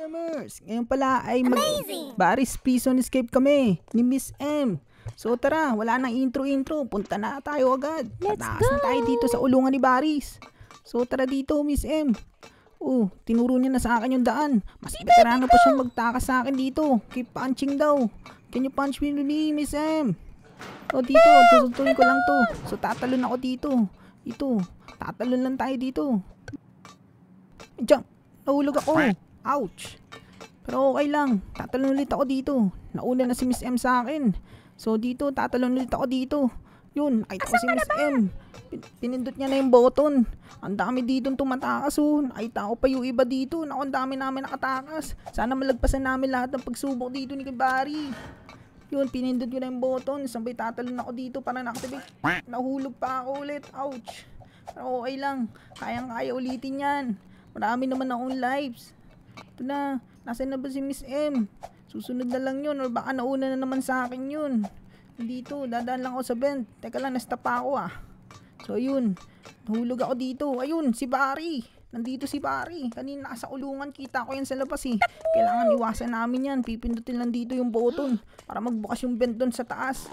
Scammers! Ngayon pala ay mag Amazing! Baris prison Escape kami ni Miss M. So tara, wala nang intro-intro. Punta na tayo agad. Let's Tataas go! tayo dito sa ulungan ni Baris. So tara dito, Miss M. Oh, tinuro niya na sa akin yung daan. Mas veterano pa siyang magtaka sa akin dito. Keep punching daw. Can you punch me really, Miss M? Oh, dito. Tututuloy ko lang to. So tatalon ako dito. Ito. Tatalon lang tayo dito. Jump. Nahulog ako. Ouch! Pero okay lang, tatalon ulit ako dito. Nauna na si Miss M sa akin. So dito, tatalon ulit ako dito. Yun, nakita ko si Miss M. Pin pinindot niya na yung button. Ang dami dito tumatakas oh. Nakita ko pa yung iba dito. Naku, ang dami namin nakatakas. Sana malagpasan namin lahat ng pagsubok dito ni Kibari. Yun, pinindot niya na yung button. Sabay tatalon ako dito para nakatibik. Nahulog pa ako ulit. Ouch! Pero okay lang. Kayang-kaya ulitin yan. Marami naman akong lives. Ito na. Nasaan na ba si Miss M? Susunod na lang yun. Or baka nauna na naman sa akin yun. Dito. Dadaan lang ako sa vent. Teka lang. Nastapa ako ah. So, yun, Nahulog ako dito. Ayun. Si Barry. Nandito si Barry. Kanina sa ulungan, Kita ko yan sa labas eh. Kailangan iwasan namin yan. Pipindutin lang dito yung button. Para magbukas yung vent doon sa taas.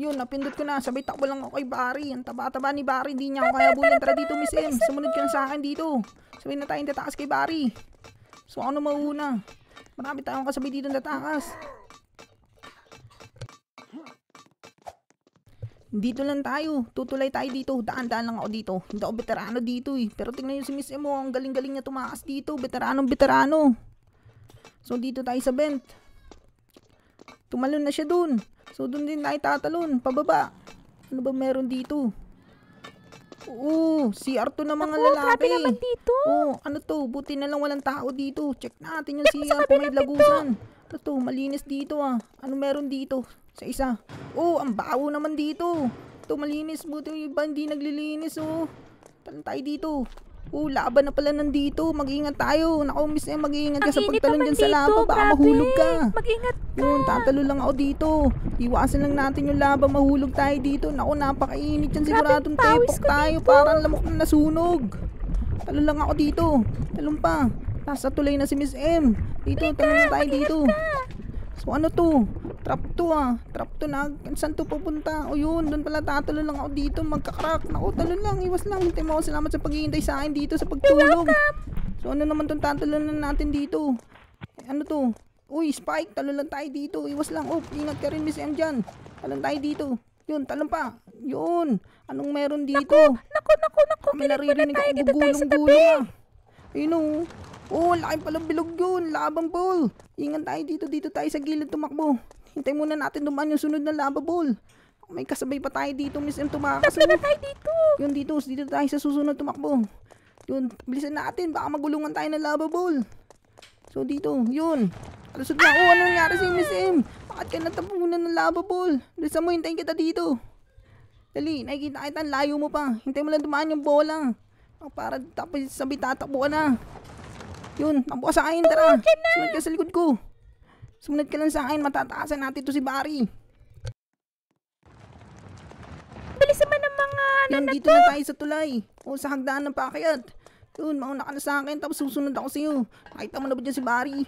Yun, napindot ko na. Sabay takbo lang ako kay Barry. Ang taba-taba ni Barry. Hindi niya ako kaya bulin. Tara dito, Miss M. Sumunod ka sa akin dito. Sabay na tayong tatakas kay Barry. So ano na mauna. Marami tayong kasabay dito natakas. Dito lang tayo. Tutulay tayo dito. Daan-daan lang ako dito. Hindi ako veterano dito eh. Pero tingnan nyo si Miss Emo. Ang galing-galing niya tumakas dito. Veteranong-veterano. So dito tayo sa bent. Tumalon na siya dun. So dun din tayo tatalon. Pababa. Ano ba meron dito? Oo, CR to ng mga Naku, lalaki. grabe naman dito. Oo, ano to, buti na lang walang tao dito. Check natin yung Naku, CR kung may kabilang pinto. lagusan. Ano to, malinis dito ah. Ano meron dito? Sa isa. Oo, ang bawo naman dito. Ito malinis, buti yung iba hindi naglilinis oh. Talan tayo dito. Naku, laban na pala nandito. Mag-ingat tayo. Naku, miss na mag-ingat ka sa init pagtalon dyan sa laba. Baka grabe. mahulog ka. Mag-ingat ka. Yun, tatalo lang ako dito. Iwasan lang natin yung laba. Mahulog tayo dito. Naku, napakainit yan. Siguradong pawis tepok tayo. dito. Parang lamok na nasunog. Talo lang ako dito. Talon pa. Nasa tulay na si Miss M. Dito, talo tayo dito. Ka. So ano to? Trap to ah. Trap to na. Saan to pupunta? O yun, doon pala tatalo lang ako dito. Magkakrak. Naku, talon lang. Iwas lang. Hintay mo ako. Salamat sa paghihintay sa akin dito sa pagtulog. So ano naman tong tatalo lang natin dito? Ano to? Uy, Spike, talon lang tayo dito. Iwas lang. Oh, ingat ka rin, Miss M dyan. Talon tayo dito. Yun, talon pa. Yun. Anong meron dito? Naku, naku, naku, naku. Kilig mo na tayo dito tayo ah. Ayun o. Oh. Oh, laking palang bilog yun. Labang ball. Ingat tayo dito. Dito tayo sa gilid tumakbo. Hintay muna natin dumaan yung sunod na laba ball. May kasabay pa tayo dito, Miss M. Tumakas. Tapos oh. na tayo dito. Yun dito. Dito tayo sa susunod tumakbo. Yun. Bilisan natin. Baka magulungan tayo ng laba ball. So dito. Yun. Alusot na. Oh, ano nangyari sa'yo, Miss M? Bakit ka natapunan ng laba ball? Bilisan mo. Hintayin kita dito. Dali. Nakikita kita. Layo mo pa. Hintay mo lang dumaan yung bola. Oh, para tapos sabi tatakbo na. Yun, tampo sa akin, tara. Sumunod ka sa likod ko. Sumunod ka lang sa akin, matataasan natin to si Barry. Bilis naman ang mga ano Yun, na dito na tayo sa tulay. O sa hagdaan ng pakyat. Yun, mauna ka na sa akin, tapos susunod ako sa iyo. Nakita mo na ba dyan si Barry?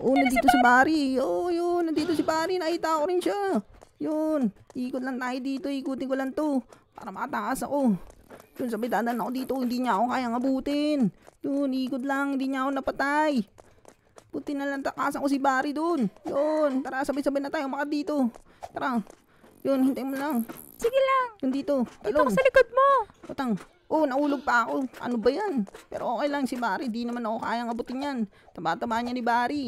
Oo, oh, ano nandito si Barry. Oo, oh, yun, nandito si Barry. Nakita ko rin siya. Yun, ikot lang tayo dito. Ikutin ko lang to. Para mataas ako. Yun, sa may dadan ako dito. Hindi niya ako kayang abutin. Yun, ikot lang. Hindi niya ako napatay. Buti na lang takasan ko si Barry doon. Yun, tara, sabay-sabay na tayo maka dito. Tara. Yun, hintay mo lang. Sige lang. Yun dito. Dito Talong. sa likod mo. Utang. Oh, naulog pa ako. Ano ba yan? Pero okay lang si Barry. Di naman ako kayang abutin yan. Taba-taba niya ni Barry.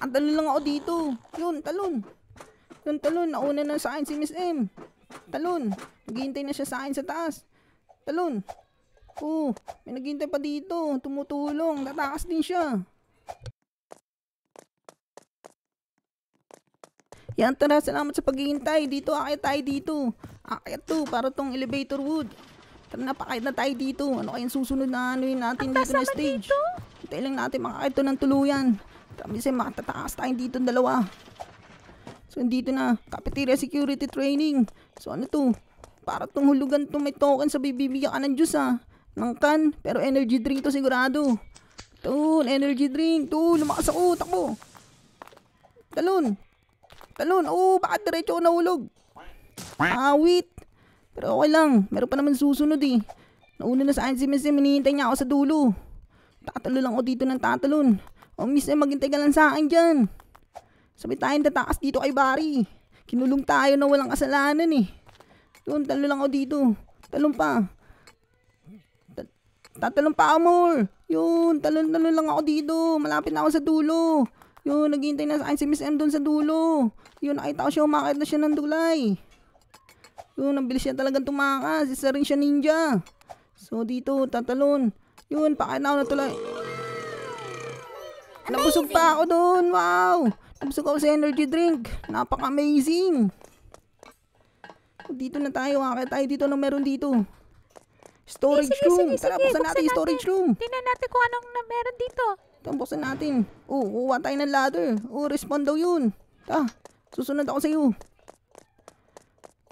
Nakadalo lang ako dito. Yun, talon. Yung talon, nauna na sa akin si Miss M. Talon, naghihintay na siya sa akin sa taas. Talon, oh, may naghihintay pa dito. Tumutulong, tatakas din siya. Yan, tara, salamat sa paghihintay. Dito, akit tayo dito. Akit to, para tong elevator wood. Tara na, pakit na tayo dito. Ano kayang susunod na ano natin dito na stage? Dito? Hintay lang natin makakit to ng tuluyan. Tara, minsan makatatakas tayo dito dalawa. So, andito na. Cafeteria security training. So, ano to? Para tong hulugan to may token sa bibibigyan ka ng juice ah. Ng can. Pero energy drink to sigurado. Tol, energy drink. Tol, lumakas ako. Takbo. Talon. Talon. oh, baka diretso ako nahulog. Awit. Pero okay lang. Meron pa naman susunod eh. Nauna na sa akin si Miss M. Hinihintay niya ako sa dulo. Tatalo lang ako dito ng tatalon. Oh, Miss M, maghintay ka lang sa akin dyan. Sabi tayong tatakas dito kay Barry. Kinulong tayo na walang kasalanan eh. Yun, talo lang ako dito. Talon pa. Ta- tatalon pa ako Yun, talon-talon lang ako dito. Malapit na ako sa dulo. Yun, naghihintay na sa akin si Miss M doon sa dulo. Yun, nakita ko siya, umakit na siya ng dulay. Yun, ang bilis niya talagang tumakas. Isa rin siya ninja. So, dito, tatalon. Yun, pakain ako na tulay. Nabusog pa ako doon. Wow! Gusto ko sa energy drink. Napaka-amazing. Dito na tayo. Akit tayo dito nung meron dito. Storage sige, room. Sige, sige, Tara, buksan natin yung storage room. Tingnan natin kung anong na meron dito. Ito, buksan natin. Oo, oh, kuha tayo ng ladder. Oo, oh, respond daw yun. Ta, susunod ako iyo.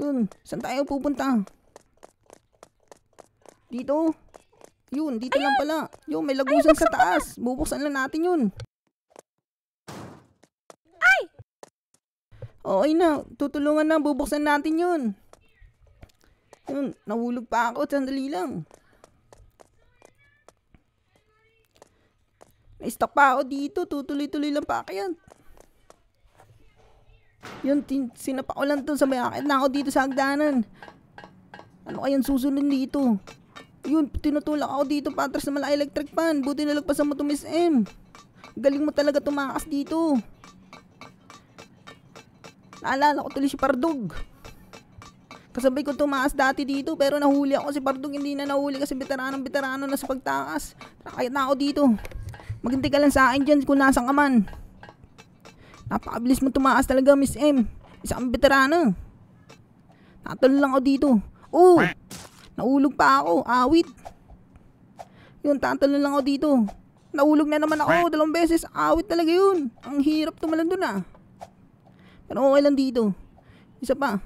Yun, saan tayo pupunta? Dito. Yun, dito Ayun! lang pala. Yun, may lagusan Ayun, sa taas. Bubuksan lang natin yun. Okay na, tutulungan na, bubuksan natin yun. Yun, nahulog pa ako, sandali lang. na pa ako dito, tutuloy-tuloy lang pa ako yan. Yun, sinapa ko lang to, sabay akit na ako dito sa hagdanan. Ano kayang susunod dito? Yun, tinutulak ako dito patras sa malaki electric pan. Buti nalagpasan mo to Miss M. Galing mo talaga tumakas dito. Naalala ko tuloy si Pardug. Kasabay ko tumaas dati dito pero nahuli ako si Pardug. Hindi na nahuli kasi veteranong veterano na sa pagtaas. Nakakayat na ako dito. Maghintay ka lang sa akin dyan kung nasan ka man. Napakabilis mo tumaas talaga, Miss M. Isa kang veterano. Natalo lang ako dito. Oh! Naulog pa ako. Awit. Yun, tatalo lang ako dito. Naulog na naman ako. Dalawang beses. Awit talaga yun. Ang hirap tumalan doon ah. Pero okay lang dito. Isa pa.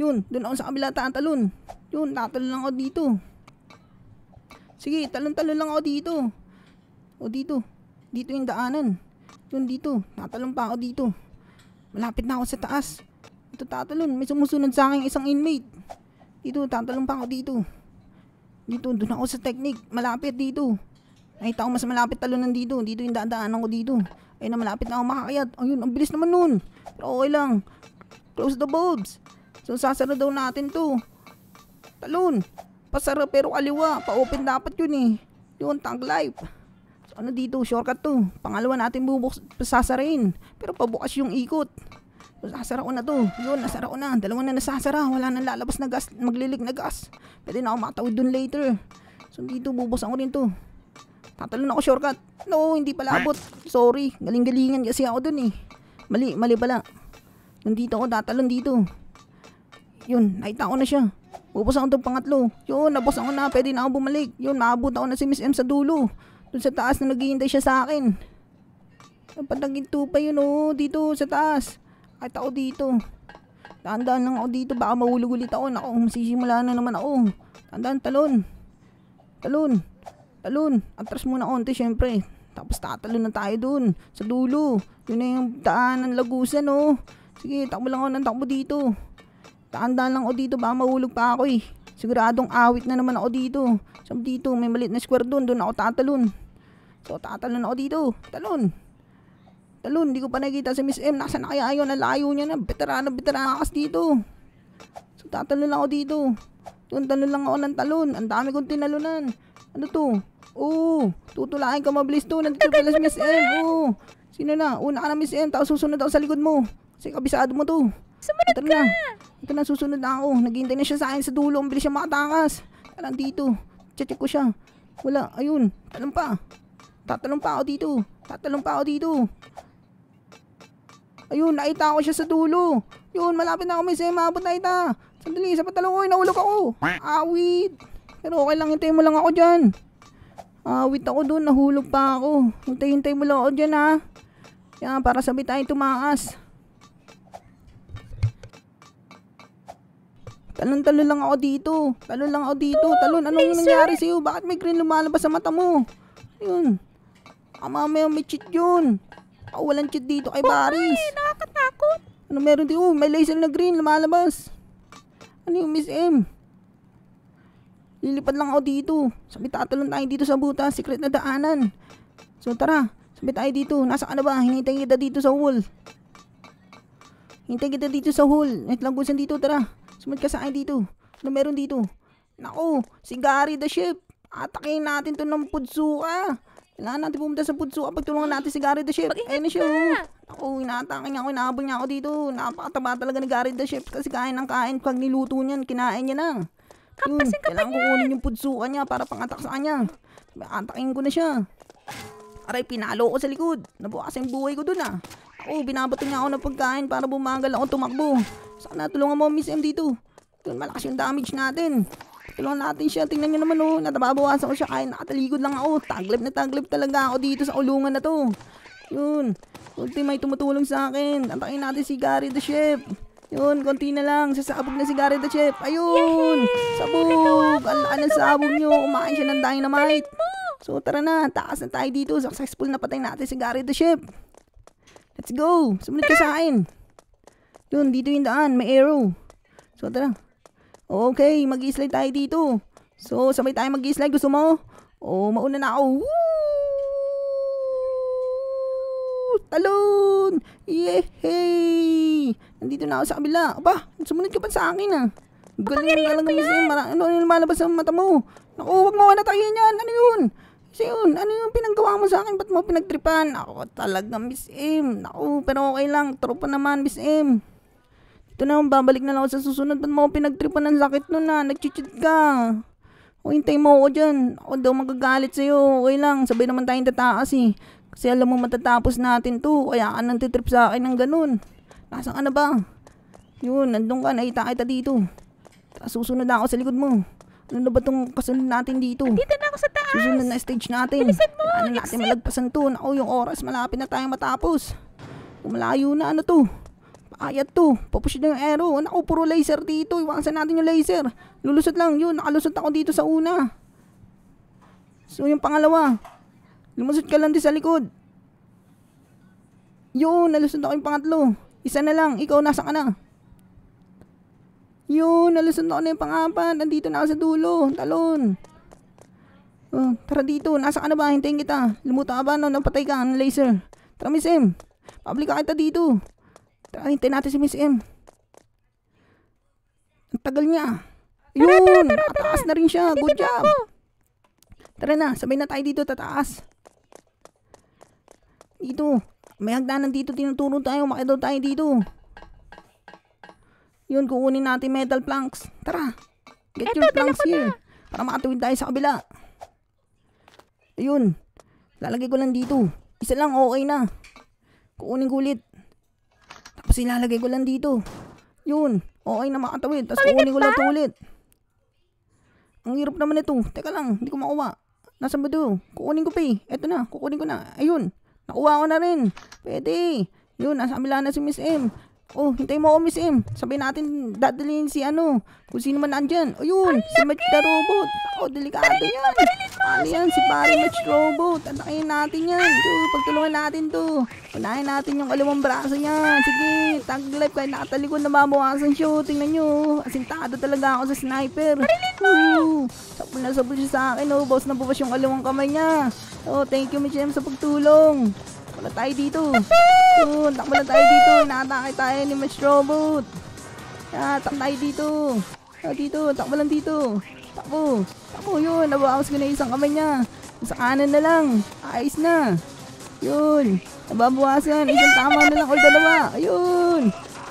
Yun, doon ako sa kabila tatalon. Yun, tatalon lang ako dito. Sige, talon-talon lang ako dito. O dito. Dito yung daanan. Yun dito. Tatalon pa ako dito. Malapit na ako sa taas. Ito tatalon. May sumusunod sa akin isang inmate. Dito, tatalon pa ako dito. Dito, doon ako sa technique. Malapit dito. Nakita ko mas malapit talon nandito. Dito yung dadaanan ko dito. Ay na malapit na ako makakayat. Ayun, ang bilis naman nun. Pero okay lang. Close the bulbs. So sasara daw natin to. Talon. Pasara pero kaliwa. Pa-open dapat yun eh. Yun, tag life. So ano dito, shortcut to. Pangalawa natin bubuks, sasarain. Pero pabukas yung ikot. So, sasara ko na to. Yun, nasara ko na. Dalawa na nasasara. Wala nang lalabas na gas. Maglilig na gas. Pwede na ako matawid dun later. So dito, bubuksan ko rin to. Tatalon ako shortcut. No, hindi pala ah. abot. Sorry, galing-galingan kasi ako dun eh. Mali, mali pala. Nandito ako, tatalon dito. Yun, nakita ko na siya. Pupos ako itong pangatlo. Yun, nabos ako na, pwede na ako bumalik. Yun, maabot ako na si Miss M sa dulo. Doon sa taas na naghihintay siya sa akin. Pataginto pa yun oh, dito sa taas. Kahit ako dito. Tandaan lang ako dito, baka mahulog ulit ako. Nako, masisimula na naman ako. Tandaan, talon. Talon. Talon, atras muna onti syempre. Tapos tatalon na tayo dun, sa dulo. Yun na yung daan ng lagusan, oh. Sige, takbo lang ako ng takbo dito. Taandaan lang ako dito, baka mahulog pa ako eh. Siguradong awit na naman ako dito. Sabi dito, may malit na square dun, dun ako tatalon. So, tatalon ako dito. Talon. Talon, hindi ko pa nakikita si Miss M. Nasaan na kaya yun? Nalayo niya na. Veterano, veterano kas dito. So, tatalon lang ako dito. Doon, talon lang ako ng talon. Ang dami kong tinalunan. Ano to? Oo. tutulakin ka mabilis to. Nandito pala si Miss M. Oo. Sino na? Una ka na Miss M. Tapos susunod ako sa likod mo. Kasi kabisado mo to. Sumunod Ito ka. Na. Ito na, susunod na ako. Naghihintay na siya sa akin sa dulo. Ang bilis siya makatakas. Alam dito. Check ko siya. Wala. Ayun. Talong pa. Tatalong pa ako dito. Tatalong pa ako dito. Ayun, nakita ko siya sa dulo. Yun, malapit na ako Miss sema. Abot na ita. Sandali, sa patalong ko. Nahulog ako. Awit. Pero okay lang, hintayin mo lang ako dyan. Awit ako doon, nahulog pa ako. Hintay-hintay mo lang ako dyan ha. Yan, para sabi tayo tumaas. Talon-talon lang ako dito. Talon lang ako dito. Talon, anong Please, nangyari sa'yo? Bakit may green lumalabas sa mata mo? Ayun. Ah, mamaya may cheat yun. Ah, walang cheat dito kay Baris. Ay, eh, nakakatakot. Ano meron dito? Oh, may laser na green lumalabas. Ano yung Miss M? Lilipad lang ako dito. Sabi tatalon tayo dito sa butas. Secret na daanan. So tara. Sabi tayo dito. Nasa ka na ba? Hinintay kita dito sa wall. Hintay kita dito sa hall. At langgusan dito. Tara. Sumad ka sa akin dito. Ano meron dito? Nako, Si Gary the Ship. Atakin natin to ng pudsuka. Kailangan natin pumunta sa pudsuka. Pagtulungan natin si Gary the Ship. Ayun na siya. Oh. Naku. Inaatake niya ako. Inahabol niya ako dito. Napakataba talaga ni Gary the Ship. Kasi kain ang kain. Pag niluto niyan, kinain niya nang. Hmm, Kapansin ka Kailangan pa niyan. kukunin yung pudsukan niya para pangatak sa kanya. Antakin ko na siya. Aray, pinalo ko sa likod. Nabukas yung buhay ko dun ah. Ako, binabato niya ako ng pagkain para bumagal ako tumakbo. Sana tulungan mo Miss M dito. Yun, malakas yung damage natin. Tulungan natin siya. Tingnan niyo naman oh, natababawasan ko siya kahit nakataligod lang ako. Taglip na taglip talaga ako dito sa ulungan na to. Yun, Ultimate, may tumutulong sa akin. Antakin natin si Gary the Chef. Yun, konti na lang. Sasabog na si Garrett the Chef. Ayun! Yay! Sabog! Alaan ng sabog nyo. Kumain siya ng dynamite. So tara na, taas na tayo dito. Successful na patay natin si Garrett the Chef. Let's go! Sumunod ka sa akin. Yun, dito yung daan. May arrow. So tara. Okay, mag-slide tayo dito. So, sabay tayo mag-slide. Gusto mo? Oh, mauna na ako. Woo! Talon! Yehey! Nandito na ako sa kabila. Aba, sumunod ka pa sa akin ah. Ganun yung alam mo sa'yo. Ano yung ano, lumalabas sa mata mo? Naku, huwag mo natayin yan. Ano yun? Kasi yun, ano yung pinanggawa mo sa akin? Ba't mo pinagtripan? Ako talaga, Miss M. Naku, pero okay lang. Tropa naman, Miss M. Ito na, babalik na lang ako sa susunod. Ba't mo pinagtripan ng sakit nun na? Ah. Nagchichit ka. O hintay mo ako dyan. Ako daw magagalit sa'yo. Okay lang. Sabay naman tayong tataas eh. Kasi alam mo matatapos natin to. Kaya ka nang titrip sa akin ng ganun. Nasaan ka na ba? Yun, nandun ka, nakita kita dito. Susunod na ako sa likod mo. Ano na ba itong kasunod natin dito? Dito na ako sa taas! Susunod na stage natin. Bilisan mo! Ano natin exit. malagpasan to? Ako yung oras, malapit na tayong matapos. Kumalayo na, ano to? Paayat to. Papush na yung arrow. Naku, puro laser dito. Iwasan natin yung laser. Lulusot lang. Yun, nakalusot ako dito sa una. So, yung pangalawa. Lumusot ka lang din sa likod. Yun, nalusot ako yung pangatlo. Isa na lang. Ikaw, nasa ka na? Yun, nalusot na ako na yung pangapat. Nandito na ako sa dulo. Talon. Oh, tara dito. Nasa ka na ba? Hintayin kita. Lumuta ka ba? No, napatay ka ng laser. Tara, Miss M. Pabli ka kita dito. Tara, hintayin natin si Miss M. Ang tagal niya. Yun, tara, tara, tara, tataas na rin siya. Good job. Tara na, sabay na tayo dito, tataas. Dito. May hagdanan dito, tinutunod tayo, makidaw tayo dito. Yun, kukunin natin metal planks. Tara, get Eto, your planks here. Na. Para makatuwid tayo sa kabila. Ayun, lalagay ko lang dito. Isa lang, okay na. Kukunin ko ulit. Tapos ilalagay ko lang dito. Yun, okay na makatawid. Tapos kukunin ko lang ito ulit. Ang hirap naman ito. Teka lang, hindi ko makuha. Nasaan ba ito? Kukunin ko pa eh. Ito na, kukunin ko na. Ayun. Nakuha ko na rin. Pwede. Yun, nasa kabila na si Miss M. Oh, hintay mo ako, Miss M. Sabihin natin, dadalhin si ano, kung sino man nandyan. Ayun, si Mike the Robot. Ako, delikado yan. Mo, ano yan? Si pare Mitch Robo. Tantakin natin yan. Dude, pagtulungan natin to. Unahin natin yung kalawang braso niya. Sige, tag life kahit nakatalikod na babawasan shooting Tingnan nyo. Oh. Asintado talaga ako sa sniper. Woo! Sabol na sabol siya sa akin. Oh. Boss na bukas yung kalawang kamay niya. Oh, thank you Mitch M sa pagtulong. Takbo tayo dito. Oh, takbo tayo dito. Inaatake tayo ni Mitch Robot. Ah, takbo tayo dito. Ah, dito. Takbo lang dito. Takbo. Takbo yun. Nabawas ko na isang kamay niya. Sa kanan na lang. Ayos na. Yun. Nababawasan. Isang tama na lang o dalawa. Ayun.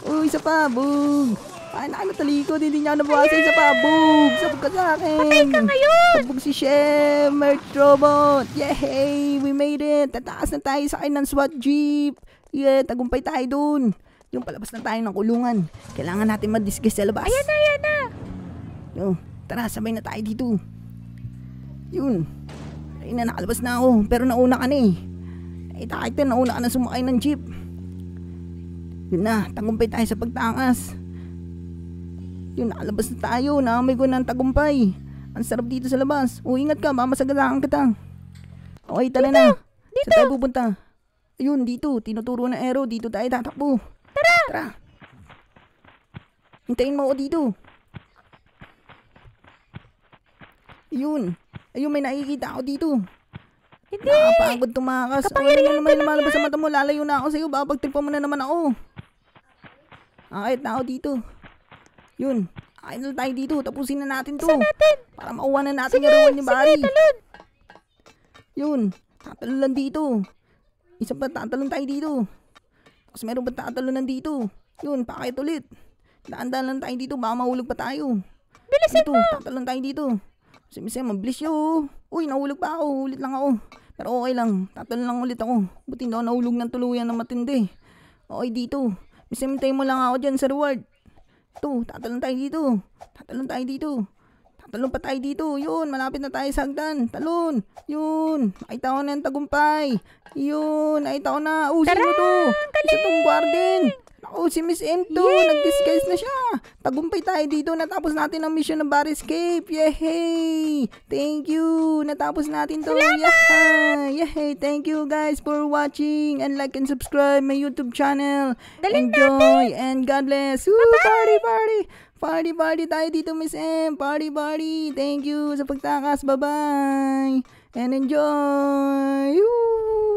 Uy, isa pa. Boom. Ay, nakalatalikod. Hindi niya nabawasan. Isa pa. Boom. Sabog ka sa akin. Patay ka ngayon. Sabog si Shem. Merch Robot. Yay. We made it. Tataas na tayo sa akin ng SWAT Jeep. Yeah, tagumpay tayo dun. Yung palabas na tayo ng kulungan. Kailangan natin madiscuss sa labas. Ayan na, ayan na. Yung, Tara, sabay na tayo dito. Yun. Ay na, nakalabas na ako. Pero nauna ka na eh. eh Ay, kahit na nauna ka na sumakay ng jeep. Yun na, tagumpay tayo sa pagtakas. Yun, nakalabas na tayo. Naamoy ko ng tagumpay. Ang sarap dito sa labas. O, oh, ingat ka. Mamasagalaan kita. Okay, tala dito, na. Dito. Saan tayo pupunta? Ayun, dito. Tinuturo ng aero. Dito tayo tatakbo. Tara! Tara! Hintayin mo ako dito. Yun. Ayun, may nakikita ako dito. Hindi! Nakapagod tumakas. Kapangyarihan ano naman lumalabas sa mata mo, lalayo na ako sa'yo. Babagtripan mo na naman ako. Akit na ako dito. Yun. Akit tayo dito. Tapusin na natin to. Saan natin? Para makuha na natin sige, yung rawan ni Barry. Sige, talon. Yun. Tatalon lang dito. Isa pa tatalon tayo dito. Tapos meron pa tatalonan dito. Yun, pakit ulit. Daan-daan lang tayo dito. Baka mahulog pa tayo. Bilisan dito, mo! Tatalon tayo dito. Sige, minsan mabilis yo. Oh. Uy, nahulog pa ako. Ulit lang ako. Pero okay lang. Tatalon lang ulit ako. Buti na ako nahulog ng tuluyan na matindi. Okay dito. Minsan mintay mo lang ako dyan sa reward. Ito, tatalon tayo dito. Tatalon tayo dito. Tatalon pa tayo dito. Yun, malapit na tayo sa hagdan. Talon. Yun. Nakita ko na yung tagumpay. Yun, nakita ko na. Usin mo to. Isa tong garden. Oh, si Miss M2, Yay! nag-disguise na siya. Tagumpay tayo dito, natapos natin ang mission ng Baris Escape. Yehey! Thank you! Natapos natin to. Salamat! Yeah! Yehey! Thank you guys for watching and like and subscribe my YouTube channel. Daling Enjoy natin. and God bless! Woo! Bye -bye. Party, party! Party, party tayo dito, Miss M. Party, party! Thank you sa pagtakas. Bye-bye! And enjoy! Woo!